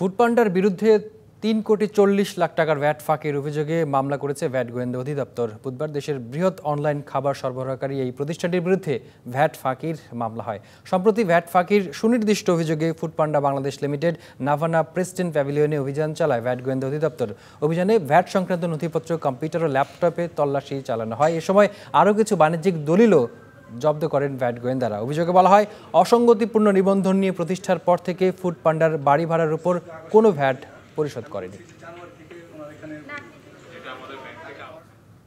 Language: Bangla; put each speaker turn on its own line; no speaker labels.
ফুডপান্ডার বিরুদ্ধে তিন কোটি চল্লিশ লাখ টাকার ভ্যাট ফাঁকের অভিযোগে মামলা করেছে ভ্যাট গোয়েন্দা অধিদপ্তর বুধবার দেশের বৃহৎ অনলাইন খাবার সরবরাহকারী এই প্রতিষ্ঠানটির বিরুদ্ধে ভ্যাট ফাঁকির মামলা হয় সম্প্রতি ভ্যাট ফাঁকির সুনির্দিষ্ট অভিযোগে Foodpanda Bangladesh limited Navana president প্যাভিলিয়নে অভিযান চালায় ভ্যাট গোয়েন্দা অধিদপ্তর অভিযানে ভ্যাট সংক্রান্ত নথিপত্র কম্পিউটার ও ল্যাপটপে তল্লাশি চালানো হয় এ সময় আরও কিছু বাণিজ্যিক দলিলও জব্দ করেন ভ্যাট গোয়েন্দারা অভিযোগে বলা হয় অসঙ্গতিপূর্ণ নিবন্ধন নিয়ে প্রতিষ্ঠার পর থেকে ফুড পান্ডার বাড়ি ভাড়ার উপর কোনো ভ্যাট পরিশোধ করেনি